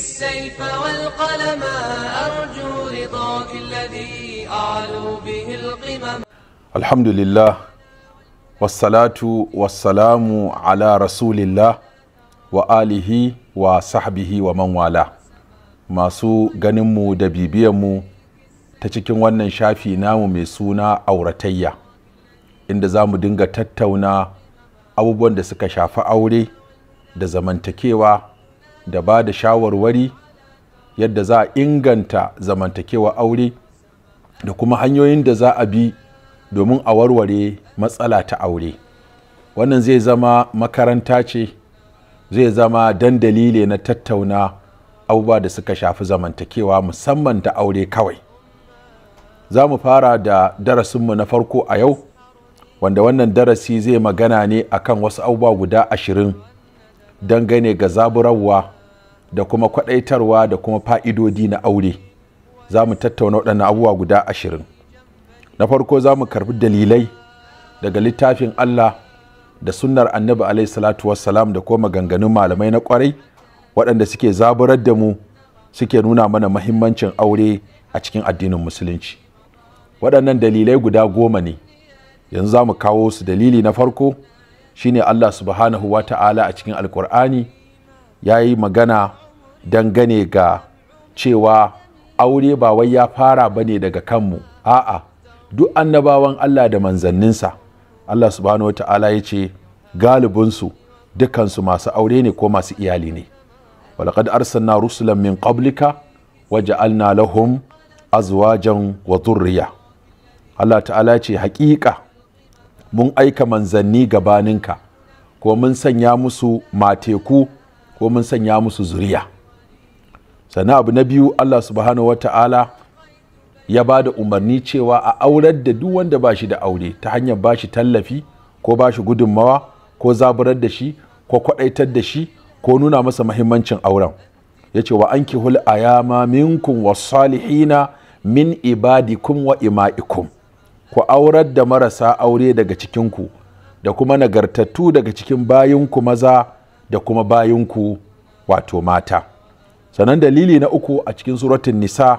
السيف والقلم أرجو رضاك الذي أعلو به القمم الحمد لله والصلاة والسلام على رسول الله وآله وصحبه ومن والاه masu ganinmu da bibiyanmu ta cikin wannan shafi namu mai suna auratayya inda za mu dinga tattauna abubuwan da suka shafi aure da zamantakewa da ba da shawarwari yadda za a inganta zamantakewa aure da kuma hanyoyin da za a bi domin a warware matsala ta aure wannan zai zama makaranta ce zai zama dan ne na tattauna abubuwa da suka shafi zamantakewa musamman da aure kawai za mu fara da darasinmu na farko a yau wanda wannan darasi zai magana ne akan wasu abubuwa guda ashirin dangane ga zaburarwa da kuma kwadaitarwa da kuma fa'idodi na aure za mu tattauna waɗannan abubuwa guda ashirin na farko za mu karbi dalilai daga littafin Allah da sunnar annabi alaihi salatu wassalam da kuma maganganun malamai na kwarai waɗanda suke zaburar da mu suke nuna mana mahimmancin aure a cikin addinin musulunci waɗannan dalilai guda goma ne yanzu za mu kawo su dalili na farko shine Allah subhanahu wa ta'ala a cikin alkur'ani ya yi magana dangane ga cewa aure ba wai ya fara ba ne daga kanmu a'a duk annabawan Allah da manzanninsa Allah subhanahu wa ta'ala ya ce galibinsu dukansu masu aure ne ko masu iyali ne walaqad arsalna rusulan min qablika alna lahum azwajan wa dhurriya Allah ta'ala ce haƙiƙa mun aika manzanni gabaninka ko mun sanya musu mateku ko mun sanya musu zuriya sannan abu na biyu Allah subhanahu wa ta'ala ya ba da umarni cewa a aurar da duk wanda ba shi da aure ta hanyar ba shi tallafi ko ba shi gudunmawa ko zaburar da shi ko kwadaitar da shi ko nuna masa mahimmancin auren ya ce wa an ki ayama minkum wa salihina min ibadikum wa ima'ikum ku aurar da marasa aure daga cikinku da kuma nagartattu daga cikin bayinku maza da kuma bayinku wato mata sannan dalili na uku a cikin suratun nisa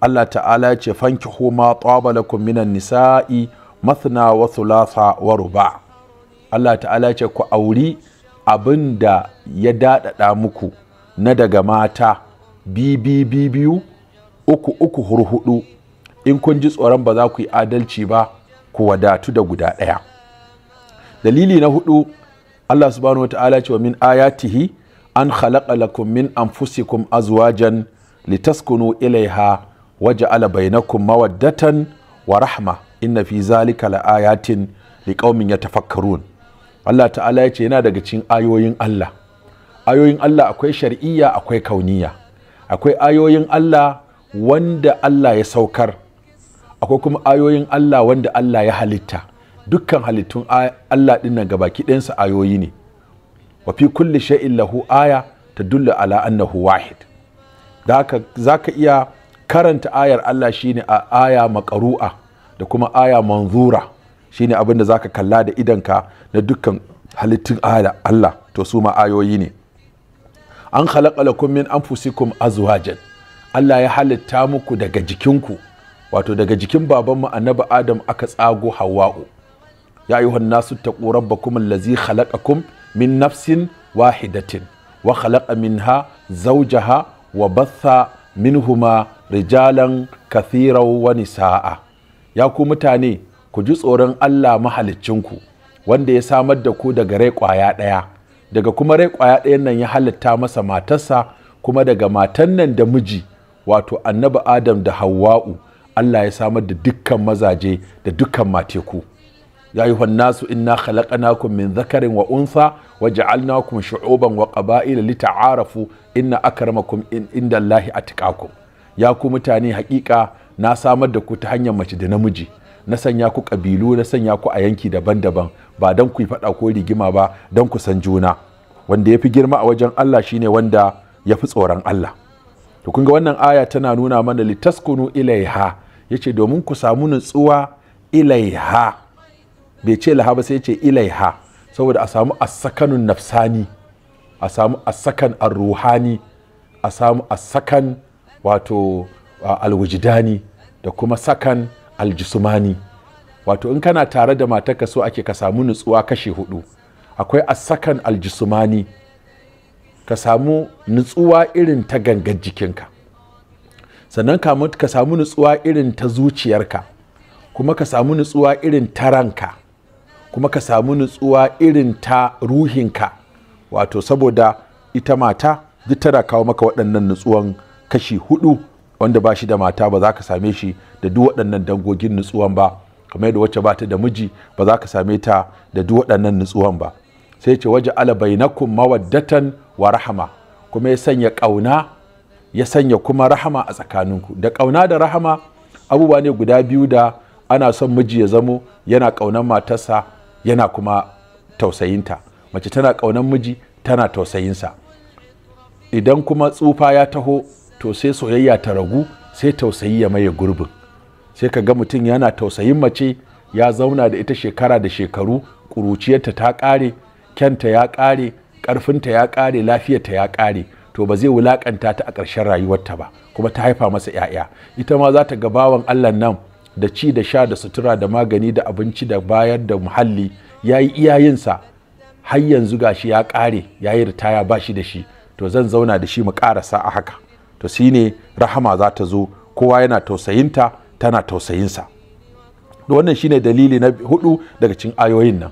Allah ta'ala ce fanki homa tsabalakum minan nisa'i mathna wa thulatha wa ruba Allah ta'ala ce ku auri abin da ya daɗaɗa muku na daga mata bibi biyu uku uku hurhudu in kun ji tsoron ba za ku yi adalci ba ku wadatu da guda ɗaya dalili na hudu Allah subhanahu wa ta'ala ce min ayatihi an khalaqa lakum min anfusikum azwajan litaskunu ilaiha ala bainakum mawaddatan wa rahma inna fi zalika laayatin ya yatafakkarun Allah ta'ala ya ce yana daga cikin ayoyin Allah ayoyin Allah akwai shar'iyya akwai kauniya akwai ayoyin Allah wanda Allah ya saukar akwai kuma ayoyin Allah wanda Allah ya halitta dukkan halittun Allah ɗin nan gabaki ɗayansa ayoyi ne wa fi kulli shay'in lahu aya dulla ala annahu wahid da zaka iya karanta ayar Allah shine a aya makaru'a da kuma aya manzura shine abinda za zaka kalla da idanka na dukkan halittun Allah to su ma ayoyi ne an khalaqa lakum min anfusikum azwajan Allah ya halitta muku daga jikinku wato daga jikin babanmu annabi adam aka tsago hawa'u ya yi ayyuhan nasu ƙorar bakumin lazi khalaqakum min nafsin wahidatin wa khalaqa minha zawjaha wa min huma, rijalan kathira wa nisaa ya ku mutane ku ji tsoron Allah mahaliccinku wanda ya samar da ku daga rai kwaya ɗaya daga kuma rai kwaya ɗayan nan ya halitta masa matarsa kuma daga matan nan da miji wato annabi adam da hawa'u Allah ya samar da dukkan mazaje da dukkan mateku ya yi nasu inna naku min zakarin wa unsa wa ja'alnakum shu'uban wa qaba'ila lita'arafu inna akramakum ku inda Allahi ku. ya ku mutane hakika na samar da ku ta hanyar mace da namiji na sanya ku kabilu na sanya ku a yanki daban-daban ba don ku yi faɗa ko rigima ba don ku san juna wanda ya fi girma a wajen Allah shine wanda ya fi tsoron Allah to kun ga wannan aya tana nuna mana litaskunu ilaiha ya ce domin ku samu nutsuwa ilaiha bai ce laha ba sai ce ilaiha saboda a samu asakanun nafsani a samu asakan ruhani a samu asakan wato alwujidani da kuma sakan aljisumani wato in kana tare da ka so ake ka samu nutsuwa kashe hudu akwai asakan aljisumani ka samu nutsuwa irin ta gangan jikinka sannan ka samu nutsuwa irin ta zuciyarka kuma ka samu nutsuwa irin ta ranka kuma ka samu nutsuwa irin ta ruhinka wato saboda ita mata duk tana kawo maka waɗannan nutsuwan kashi hudu wanda ba shi da mata ba za ka same shi da duk waɗannan dangogin nutsuwan ba kamar yadda wacce ba ta da miji ba za ka same ta da duk waɗannan nutsuwan ba sai ce waje ala mawaddatan wa rahama kuma ya sanya ƙauna ya sanya kuma rahama a tsakaninku da ƙauna da rahama abubuwa ne guda biyu da ana son miji ya zamo yana ƙaunar matarsa yana kuma tausayinta mace tana ƙaunar miji tana tausayinsa idan kuma tsufa ya taho to sai soyayya ta ragu sai tausayi ya maye gurbin sai ka ga mutum yana tausayin mace ya zauna da ita shekara da shekaru ƙuruciyarta ta ƙare kyanta ya ƙare ƙarfinta ya ƙare lafiyarta ya ƙare to ba zai wulakanta ta a ƙarshen rayuwarta ba kuma ta haifa masa 'ya'ya ita ma za ta ga bawan Allah nan da ci da sha da sutura da magani da abinci da bayar da muhalli ya yi iyayensa har yanzu ga shi, ya ƙare ya yi ritaya ba shi da shi to zan zauna da shi mu ƙarasa a haka to shi ne rahama za ta zo kowa yana tausayinta tana tausayinsa wannan shi ne dalili na hudu daga cikin ayoyin nan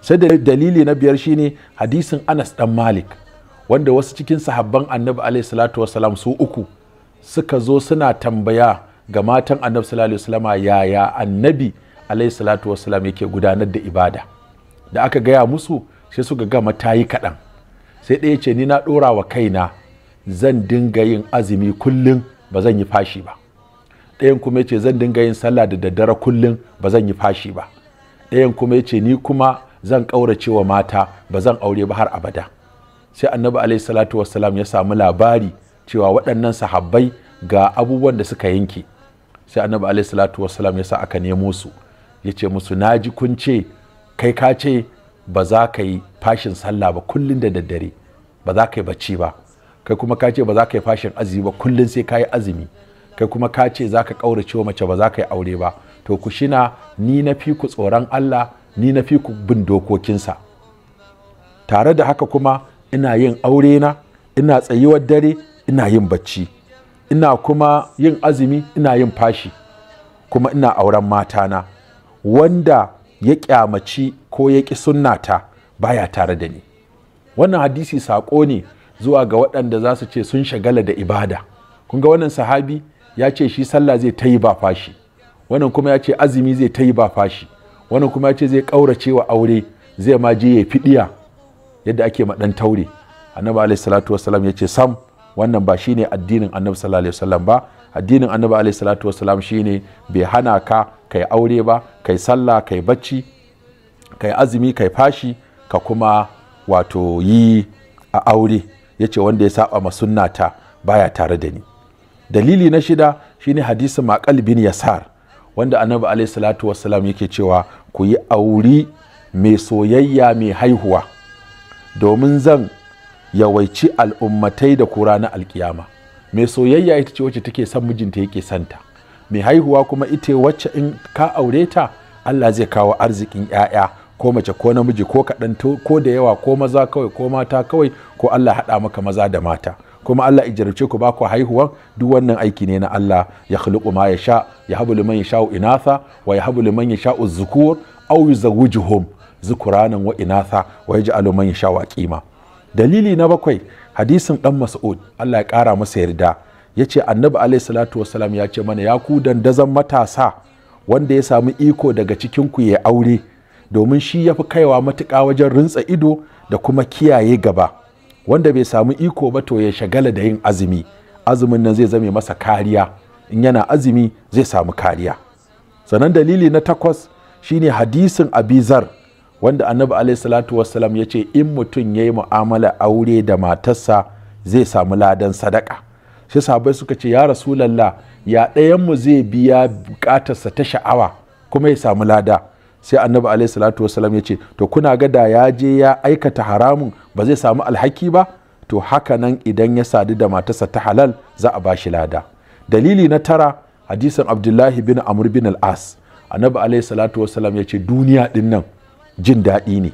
sai dalili na biyar shine hadisin anas dan malik wanda wasu cikin sahabban annabi alaihi salatu wasalam su uku suka zo suna tambaya ga matan annabi sallallahu alaihi wasallama yaya annabi alaihi salatu wasalam yake gudanar da ibada da aka gaya musu sai suka ga matayi kaɗan sai ɗaya ce ni na ɗora wa kaina zan dinga yin azumi kullum ba zan yi fashi ba ɗayan kuma ce zan dinga yin sallah da daddare kullum ba zan yi fashi ba ɗayan kuma yace ni kuma zan ƙaurace wa mata ba zan aure ba har abada sai annabi alaihi salatu wassalam ya samu labari cewa waɗannan sahabbai ga abubuwan da suka yanke sai annabi alaihi salatu wassalam ya sa aka nemo su ya ce musu naji kun ce kai ka ce ba za ka yi fashin sallah ba kullum da daddare ba za ka yi bacci ba kai kuma ka ce ba za ka yi fashin azumi ba kullum sai ka yi azumi kai kuma ka ce za ka ƙaurace mace ba za ka yi aure ba to ku shina ni na fi ku tsoron Allah ni na fi ku bin dokokinsa tare da haka kuma ina yin aure na ina tsayuwar dare ina yin bacci ina kuma yin azumi ina yin fashi kuma ina auren mata na. wanda ya kyamaci ko ya ƙi sunnata baya tare da ni wannan hadisi saƙo ne zuwa ga waɗanda za su ce sun shagala da ibada kun ga wannan sahabi ya ce shi sallah zai ta yi ba fashi wannan kuma ya ce azumi zai ta yi ba fashi wannan kuma ya ce zai ƙaurace wa aure zai ma je ya ɗiya. yadda ake ma ɗan taure annabi alayhi salatu wasalam ya ce sam wannan ba shine addinin annabi sallallahu alaihi wasallam ba addinin annabi alayhi salatu wasalam shine bai hana ka kai aure ba kai sallah kai bacci kai azumi kai fashi ka kuma wato yi a aure ya ce wanda ya saba ma sunnata baya tare da ni dalili na shida shine hadisin maqal bin yasar wanda annabi alayhi salatu wasalam yake cewa ku yi auri mai soyayya mai haihuwa domin zan yawaici al'ummatai da kura na alkiyama mai soyayya ita ce wacce take son mijinta yake santa mai haihuwa kuma ita wacce in ka aure ta Allah zai kawo arzikin 'ya'ya ko mace ko namiji ko kaɗan ko da yawa ko maza kawai ko mata kawai ko Allah haɗa maka maza da mata kuma Allah ijarce ku ba ku haihuwan duk wannan aiki ne na Allah ya khluqu ma yasha ya habu liman yasha inatha wa ya habu liman yasha zukur aw yuzawwijuhum zukuranan wa inatha wa yaj'alu man yasha wa kima dalili na bakwai hadisin dan mas'ud Allah ya kara masa yarda ya ce annabi alaihi salatu wasalam ya ce mana ya ku dandazan matasa wanda ya samu iko daga cikin ku ya aure domin shi ya yafi kaiwa matuka wajen rintsa ido da kuma kiyaye gaba wanda bai samu iko ba to ya shagala da yin azumi azumin nan zai zame masa kariya in yana azumi zai samu kariya sanan dalili na takwas shine hadisin abizar wanda annabi alaihi salatu wassalam ya ce in mutum ya yi mu'amala aure da matarsa zai samu ladan sadaka sai sabai suka ce ya rasulallah ya ɗayanmu zai biya bukatarsa ta sha'awa kuma ya samu lada sai annabi alaihi salatu wassalam ya ce to kuna ga da ya je ya aikata haramun ba zai samu alhaki ba to haka nan idan ya sadu da matarsa ta halal za a bashi lada dalili na tara hadisin abdullahi bin amr bin al-as annabi alaihi salatu wassalam ya ce duniya din nan jin daɗi ne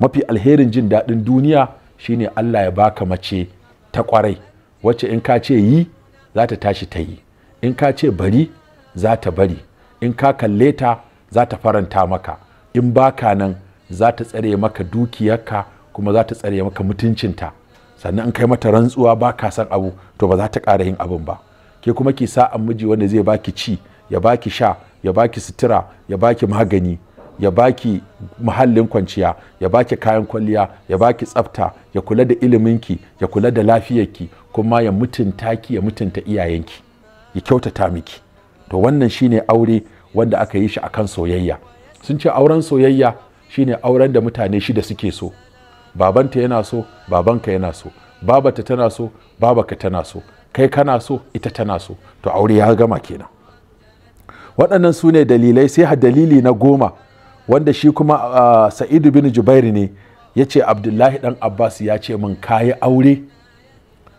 mafi alherin jin daɗin duniya shine Allah ya baka mace ta kwarai wacce in ka ce yi za ta tashi ta yi in ka ce bari za ta bari in ka kalle ta za ta faranta maka in baka nan za ta tsare maka dukiyarka kuma za ta tsare maka mutuncinta sannan in kai mata rantsuwa ba ka san abu to ba za ta ƙara yin abin ba ke kuma ki sa'an miji wanda zai baki ci ya baki sha ya baki sutura ya baki magani ya baki muhallin kwanciya ya baki kayan kwalliya ya baki tsafta ya kula da iliminki ya kula da lafiyarki kuma ya mutunta ki ya mutunta iyayenki ya kyautata miki to wannan shine aure wanda aka yi shi akan soyayya sun ce auren soyayya shine auren da mutane shida suke so babanta yana so babanka yana so babata tana so babaka tana so kai kana so ita tana so to aure ya gama kenan waɗannan su ne dalilai sai ha dalili na goma wanda shi kuma uh, sa'idu bin jubairu ne ya ce abdullahi dan abbas ya ce min kayi aure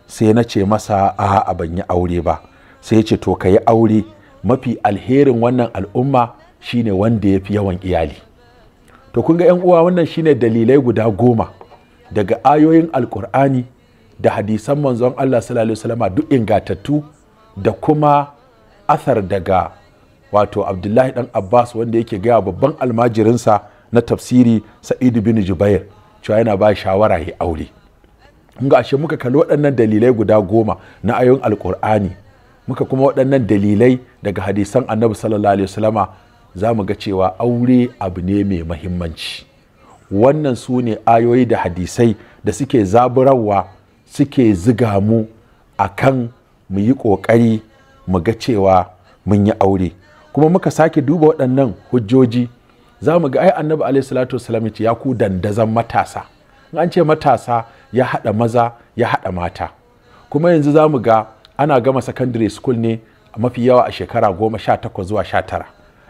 sai na ce masa a ban yi aure ba sai ya ce to ka yi aure mafi alherin wannan al'umma shine wanda ya fi yawan iyali to kun ga 'yan uwa wannan shine dalilai guda goma daga ayoyin alkur'ani da hadisan manzon allah sallallahu alaihi duk ingatattu da kuma athar daga wato abdullahi dan abbas wanda yake gaya babban almajirinsa na tafsiri sa'idu bin jubair cewa yana ba shawara ya aure ga ashe muka kalli waɗannan dalilai guda goma na ayoyin alkur'ani muka kuma waɗannan dalilai daga hadisan annabi sallallahu alaihi wasallama za mu ga cewa aure abu ne mai mahimmanci wannan su ne ayoyi da hadisai da suke zaburarwa suke ziga mu a kan mu yi ƙoƙari mu ga cewa mun yi aure kuma muka sake duba waɗannan hujjoji za mu ga ai annabi alaihi salatu wasalam ya ku dandazan matasa in an ce matasa ya haɗa maza ya haɗa mata kuma yanzu za mu ga ana gama secondary school ne a mafi yawa a shekara goma sha takwas zuwa sha tara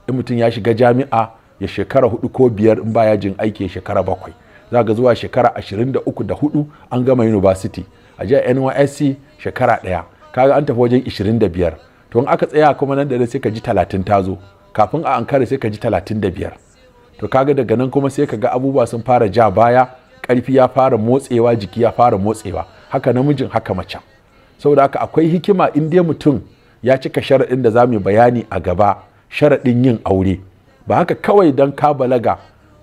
in mutum ya shiga jami'a ya shekara hudu ko biyar in baya jin aiki ya shekara bakwai za ga zuwa shekara ashirin da uku da hudu an gama university a jihar nysc shekara ɗaya kaga an tafi wajen ishirin da biyar to aka tsaya kuma nan da sai ka ji talatin ta zo kafin a ankara sai ka ji talatin da to kaga daga nan kuma sai ka ga abubuwa sun fara ja baya Karfi ya fara motsewa jiki ya fara motsewa haka namijin haka macen saboda haka akwai hikima in dai mutum ya cika sharaɗin da zamu mu bayani a gaba sharaɗin yin aure ba haka kawai dan ka balaga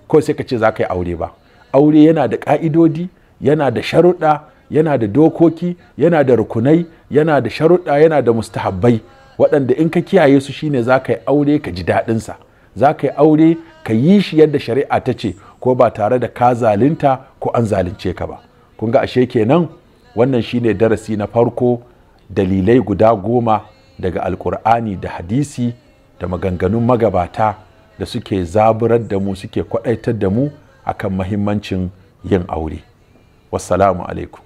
ko sai ka ce za ka yi aure ba aure yana da ƙa'idodi yana da sharuɗa yana da dokoki yana da rukunai yana da sharuɗa yana da mustahabbai waɗanda in ka kiyaye su shine za ka yi aure ka ji daɗinsa za ka yi aure ka yi shi yadda shari'a ta ce ko ba tare da ka zalunta ko an zalunce ka ba kun ga ashe kenan wannan shine darasi na farko dalilai guda goma daga alkur'ani da hadisi da maganganun magabata da suke zaburar da mu suke kwadaitar da mu akan mahimmancin yin aure wassalamu alaikum